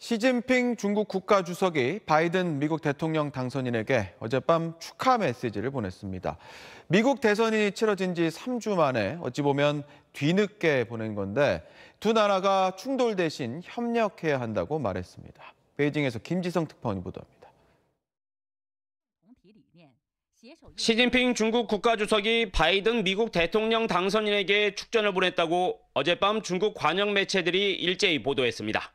시진핑 중국 국가주석이 바이든 미국 대통령 당선인에게 어젯밤 축하 메시지를 보냈습니다. 미국 대선이 치러진 지 3주 만에 어찌 보면 뒤늦게 보낸 건데 두 나라가 충돌 대신 협력해야 한다고 말했습니다. 베이징에서 김지성 특파원이 보도합니다. 시진핑 중국 국가주석이 바이든 미국 대통령 당선인에게 축전을 보냈다고 어젯밤 중국 관영 매체들이 일제히 보도했습니다.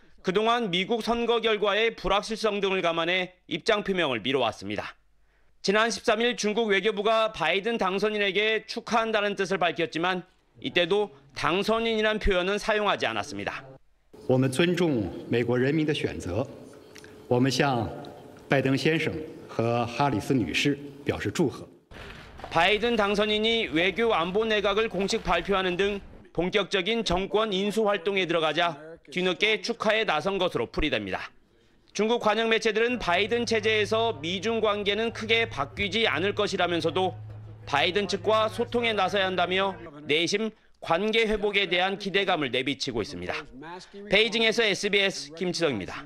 그동안 미국 선거 결과의 불확실성 등을 감안해 입장 표명을 미뤄왔습니다. 지난 13일 중국 외교부가 바이든 당선인에게 축하한다는 뜻을 밝혔지만 이때도 당선인이란 표현은 사용하지 않았습니다. 바이든 당선인이 외교 안보 내각을 공식 발표하는 등 본격적인 정권 인수 활동에 들어가자 뒤늦게 축하에 나선 것으로 풀이됩니다. 중국 관영 매체들은 바이든 체제에서 미중 관계는 크게 바뀌지 않을 것이라면서도 바이든 측과 소통에 나서야 한다며 내심 관계 회복에 대한 기대감을 내비치고 있습니다. 베이징에서 SBS 김치성입니다.